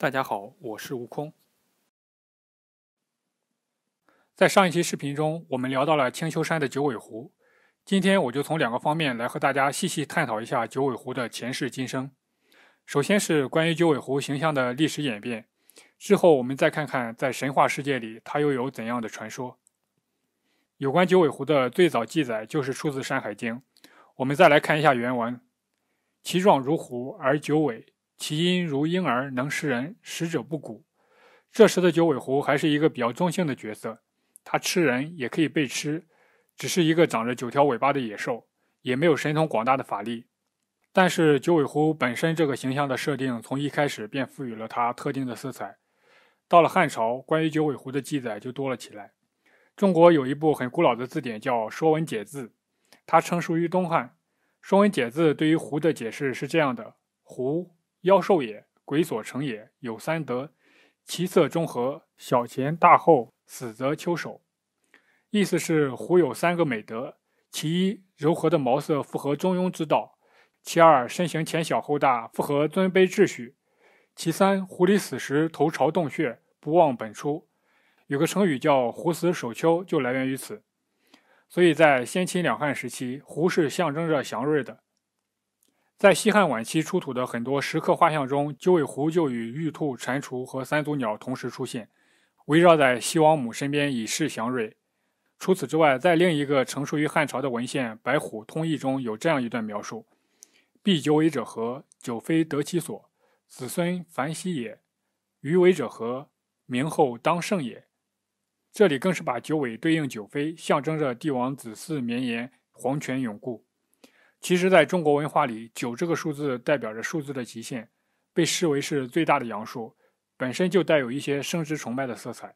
大家好，我是悟空。在上一期视频中，我们聊到了青丘山的九尾狐。今天，我就从两个方面来和大家细细探讨一下九尾狐的前世今生。首先是关于九尾狐形象的历史演变，之后我们再看看在神话世界里它又有怎样的传说。有关九尾狐的最早记载就是出自《山海经》，我们再来看一下原文：其状如狐而九尾。其因如婴儿能食人，食者不蛊。这时的九尾狐还是一个比较中性的角色，它吃人也可以被吃，只是一个长着九条尾巴的野兽，也没有神通广大的法力。但是九尾狐本身这个形象的设定，从一开始便赋予了它特定的色彩。到了汉朝，关于九尾狐的记载就多了起来。中国有一部很古老的字典叫《说文解字》，它成熟于东汉。《说文解字》对于“狐”的解释是这样的：“狐。”妖兽也，鬼所成也。有三德：其色中和，小前大后，死则丘首。意思是，狐有三个美德：其一，柔和的毛色符合中庸之道；其二，身形前小后大，符合尊卑秩序；其三，狐狸死时头朝洞穴，不忘本初。有个成语叫“狐死首丘”，就来源于此。所以在先秦两汉时期，狐是象征着祥瑞的。在西汉晚期出土的很多石刻画像中，九尾狐就与玉兔、蟾蜍和三足鸟同时出现，围绕在西王母身边以示祥瑞。除此之外，在另一个成熟于汉朝的文献《白虎通义》中有这样一段描述：“必九尾者何？九妃得其所，子孙繁息也。余尾者何？明后当盛也。”这里更是把九尾对应九妃，象征着帝王子嗣绵延，皇权永固。其实，在中国文化里，“九”这个数字代表着数字的极限，被视为是最大的阳数，本身就带有一些生殖崇拜的色彩。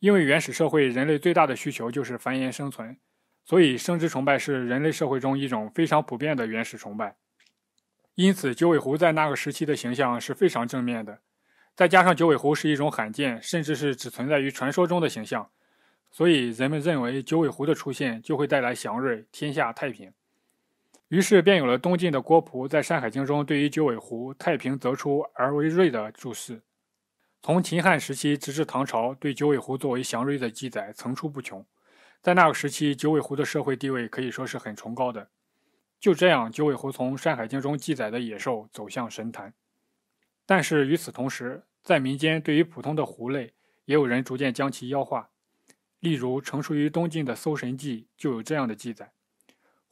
因为原始社会人类最大的需求就是繁衍生存，所以生殖崇拜是人类社会中一种非常普遍的原始崇拜。因此，九尾狐在那个时期的形象是非常正面的。再加上九尾狐是一种罕见，甚至是只存在于传说中的形象，所以人们认为九尾狐的出现就会带来祥瑞，天下太平。于是便有了东晋的郭璞在《山海经》中对于九尾狐“太平则出而为瑞”的注释。从秦汉时期直至唐朝，对九尾狐作为祥瑞的记载层出不穷。在那个时期，九尾狐的社会地位可以说是很崇高的。就这样，九尾狐从《山海经》中记载的野兽走向神坛。但是与此同时，在民间对于普通的狐类，也有人逐渐将其妖化。例如，成书于东晋的《搜神记》就有这样的记载。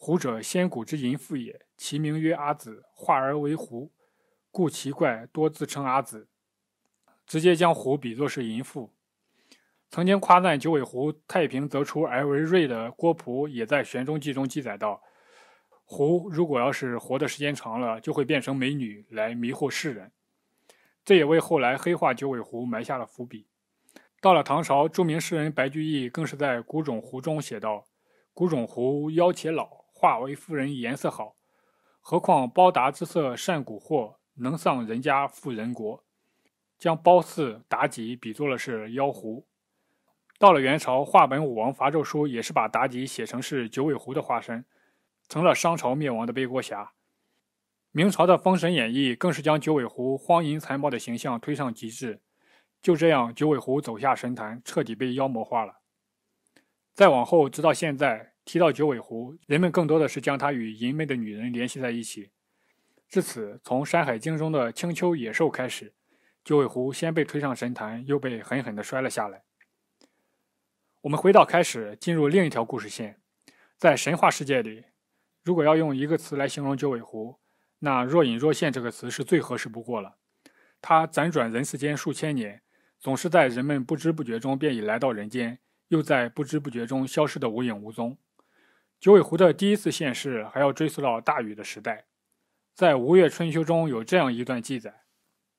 狐者，仙谷之淫妇也。其名曰阿紫，化而为狐，故其怪多自称阿紫，直接将狐比作是淫妇。曾经夸赞九尾狐太平则出而为瑞的郭璞，也在《玄中记》中记载道：狐如果要是活的时间长了，就会变成美女来迷惑世人。这也为后来黑化九尾狐埋下了伏笔。到了唐朝，著名诗人白居易更是在《古种狐》中写道：古种狐妖且老。化为妇人，颜色好。何况包达之色善蛊惑，能丧人家妇人国。将褒姒、妲己比作了是妖狐。到了元朝，《画本武王伐纣书》也是把妲己写成是九尾狐的化身，成了商朝灭亡的背锅侠。明朝的《封神演义》更是将九尾狐荒淫残暴的形象推上极致。就这样，九尾狐走下神坛，彻底被妖魔化了。再往后，直到现在。提到九尾狐，人们更多的是将它与淫媚的女人联系在一起。至此，从《山海经》中的青丘野兽开始，九尾狐先被推上神坛，又被狠狠地摔了下来。我们回到开始，进入另一条故事线。在神话世界里，如果要用一个词来形容九尾狐，那“若隐若现”这个词是最合适不过了。它辗转人世间数千年，总是在人们不知不觉中便已来到人间，又在不知不觉中消失得无影无踪。九尾狐的第一次现世还要追溯到大禹的时代，在《吴越春秋》中有这样一段记载，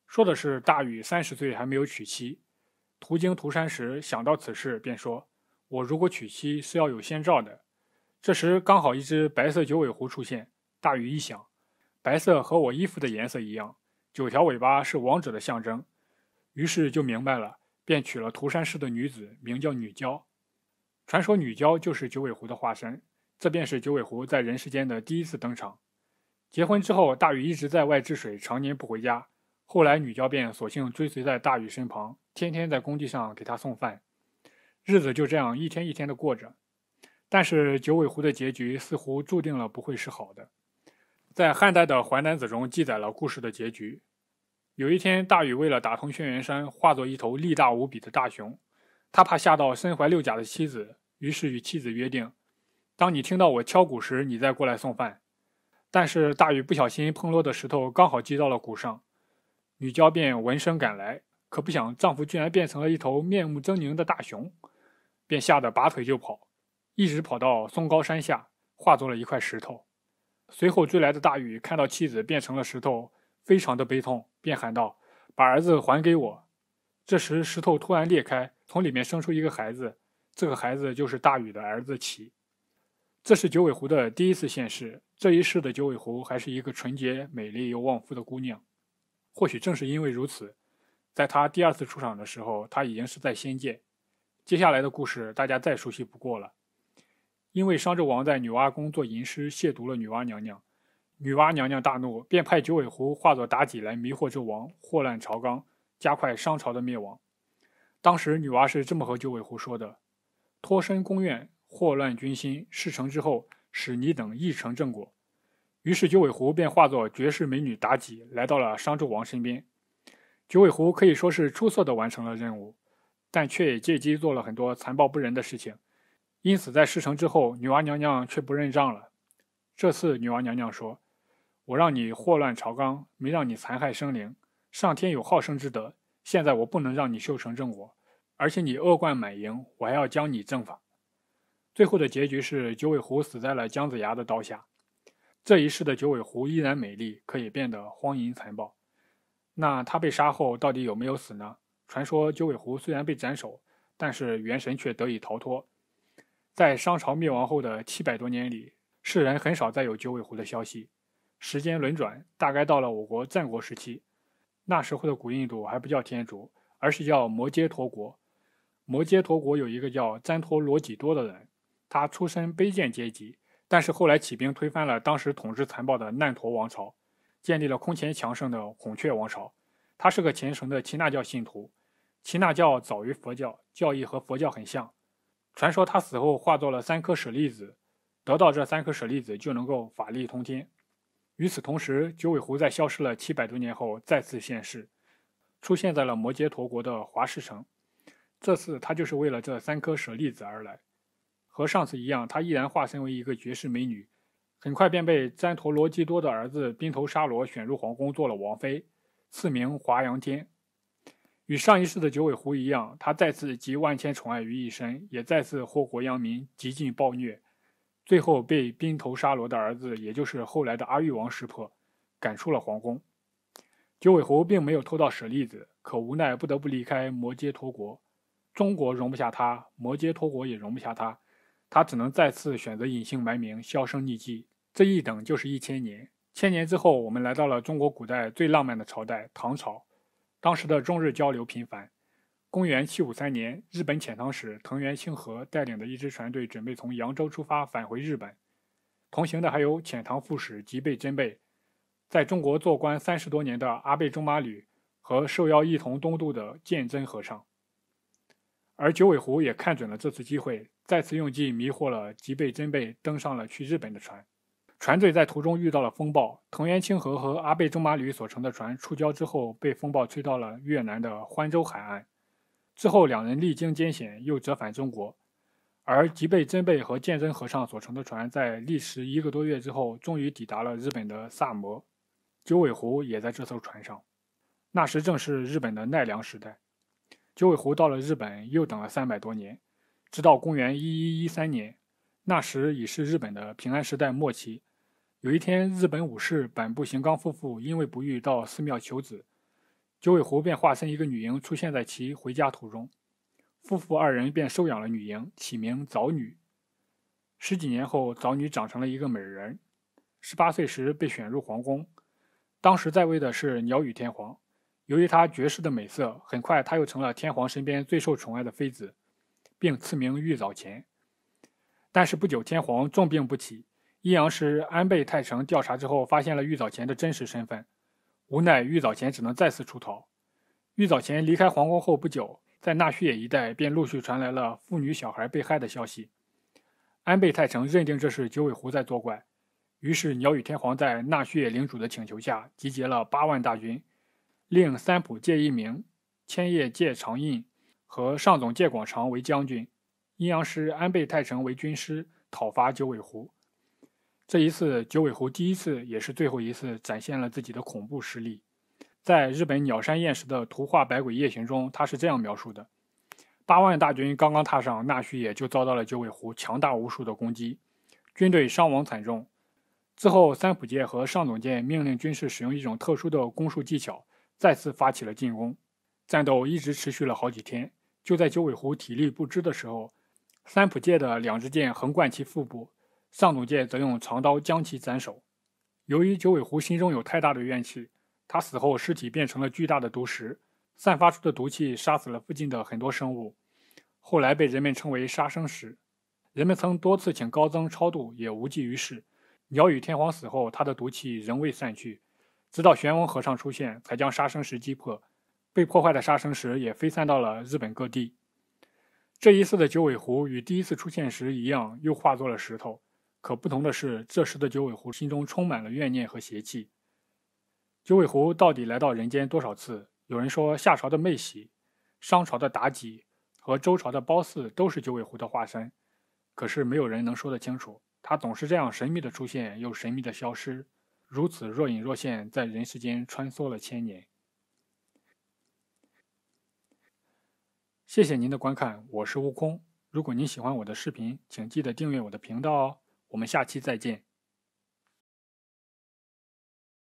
说的是大禹三十岁还没有娶妻，途经涂山时想到此事，便说：“我如果娶妻是要有先兆的。”这时刚好一只白色九尾狐出现，大禹一想，白色和我衣服的颜色一样，九条尾巴是王者的象征，于是就明白了，便娶了涂山氏的女子，名叫女娇。传说女娇就是九尾狐的化身。这便是九尾狐在人世间的第一次登场。结婚之后，大禹一直在外治水，常年不回家。后来女娇便索性追随在大禹身旁，天天在工地上给他送饭，日子就这样一天一天的过着。但是九尾狐的结局似乎注定了不会是好的。在汉代的《淮南子》中记载了故事的结局。有一天，大禹为了打通轩辕山，化作一头力大无比的大熊。他怕吓到身怀六甲的妻子，于是与妻子约定。当你听到我敲鼓时，你再过来送饭。但是大禹不小心碰落的石头刚好击到了鼓上，女娇便闻声赶来，可不想丈夫居然变成了一头面目狰狞的大熊，便吓得拔腿就跑，一直跑到松高山下，化作了一块石头。随后追来的大禹看到妻子变成了石头，非常的悲痛，便喊道：“把儿子还给我！”这时石头突然裂开，从里面生出一个孩子，这个孩子就是大禹的儿子启。这是九尾狐的第一次现世。这一世的九尾狐还是一个纯洁、美丽又旺夫的姑娘。或许正是因为如此，在她第二次出场的时候，她已经是在仙界。接下来的故事大家再熟悉不过了。因为商纣王在女娲宫做淫诗，亵渎了女娲娘娘，女娲娘娘大怒，便派九尾狐化作妲己来迷惑纣王，祸乱朝纲，加快商朝的灭亡。当时女娲是这么和九尾狐说的：“脱身宫怨，祸乱军心，事成之后使你等亦成正果。于是九尾狐便化作绝世美女妲己，来到了商纣王身边。九尾狐可以说是出色的完成了任务，但却也借机做了很多残暴不仁的事情。因此，在事成之后，女娲娘娘却不认账了。这次女娲娘娘说：“我让你祸乱朝纲，没让你残害生灵。上天有好生之德，现在我不能让你修成正果，而且你恶贯满盈，我还要将你正法。”最后的结局是九尾狐死在了姜子牙的刀下。这一世的九尾狐依然美丽，可以变得荒淫残暴。那他被杀后到底有没有死呢？传说九尾狐虽然被斩首，但是元神却得以逃脱。在商朝灭亡后的七百多年里，世人很少再有九尾狐的消息。时间轮转，大概到了我国战国时期，那时候的古印度还不叫天竺，而是叫摩揭陀国。摩揭陀国有一个叫旃陀罗几多的人。他出身卑贱阶级，但是后来起兵推翻了当时统治残暴的难陀王朝，建立了空前强盛的孔雀王朝。他是个虔诚的耆那教信徒，耆那教早于佛教，教义和佛教很像。传说他死后化作了三颗舍利子，得到这三颗舍利子就能够法力通天。与此同时，九尾狐在消失了七百多年后再次现世，出现在了摩羯陀国的华氏城。这次他就是为了这三颗舍利子而来。和上次一样，她依然化身为一个绝世美女，很快便被旃陀罗基多的儿子宾头沙罗选入皇宫做了王妃，赐名华阳天。与上一世的九尾狐一样，她再次集万千宠爱于一身，也再次祸国殃民，极尽暴虐，最后被宾头沙罗的儿子，也就是后来的阿育王识破，赶出了皇宫。九尾狐并没有偷到舍利子，可无奈不得不离开摩揭陀国，中国容不下他，摩揭陀国也容不下他。他只能再次选择隐姓埋名，销声匿迹。这一等就是一千年。千年之后，我们来到了中国古代最浪漫的朝代——唐朝。当时的中日交流频繁。公元七五三年，日本遣唐使藤原庆和带领的一支船队准备从扬州出发，返回日本。同行的还有遣唐副使吉备真备，在中国做官三十多年的阿倍仲麻吕，和受邀一同东渡的鉴真和尚。而九尾狐也看准了这次机会。再次用计迷惑了吉备真备，登上了去日本的船。船队在途中遇到了风暴，藤原清河和阿倍仲麻吕所乘的船触礁之后，被风暴吹到了越南的欢州海岸。之后两人历经艰险，又折返中国。而吉备真备和鉴真和尚所乘的船，在历时一个多月之后，终于抵达了日本的萨摩。九尾狐也在这艘船上。那时正是日本的奈良时代。九尾狐到了日本，又等了三百多年。直到公元一一一三年，那时已是日本的平安时代末期。有一天，日本武士本步行刚夫妇因为不育到寺庙求子，九尾狐便化身一个女婴出现在其回家途中。夫妇二人便收养了女婴，起名早女。十几年后，早女长成了一个美人。十八岁时被选入皇宫，当时在位的是鸟羽天皇。由于她绝世的美色，很快她又成了天皇身边最受宠爱的妃子。并赐名玉藻前，但是不久，天皇重病不起。阴阳师安倍泰成调查之后，发现了玉藻前的真实身份，无奈玉藻前只能再次出逃。玉藻前离开皇宫后不久，在那须野一带便陆续传来了妇女、小孩被害的消息。安倍泰成认定这是九尾狐在作怪，于是鸟羽天皇在那须野领主的请求下，集结了八万大军，令三浦介一明、千叶介长印、和上总介广长为将军，阴阳师安倍泰成为军师，讨伐九尾狐。这一次，九尾狐第一次也是最后一次展现了自己的恐怖实力。在日本鸟山岩时的图画《百鬼夜行》中，他是这样描述的：八万大军刚刚踏上那须野，就遭到了九尾狐强大无数的攻击，军队伤亡惨重。之后，三浦介和上总介命令军士使用一种特殊的攻术技巧，再次发起了进攻。战斗一直持续了好几天。就在九尾狐体力不支的时候，三浦界的两支箭横贯其腹部，上总界则用长刀将其斩首。由于九尾狐心中有太大的怨气，他死后尸体变成了巨大的毒石，散发出的毒气杀死了附近的很多生物。后来被人们称为杀生石。人们曾多次请高僧超度，也无济于事。鸟羽天皇死后，他的毒气仍未散去，直到玄翁和尚出现，才将杀生石击破。被破坏的杀生石也飞散到了日本各地。这一次的九尾狐与第一次出现时一样，又化作了石头。可不同的是，这时的九尾狐心中充满了怨念和邪气。九尾狐到底来到人间多少次？有人说，夏朝的妹喜、商朝的妲己和周朝的褒姒都是九尾狐的化身。可是没有人能说得清楚。它总是这样神秘的出现，又神秘的消失，如此若隐若现，在人世间穿梭了千年。谢谢您的观看，我是悟空。如果您喜欢我的视频，请记得订阅我的频道哦。我们下期再见。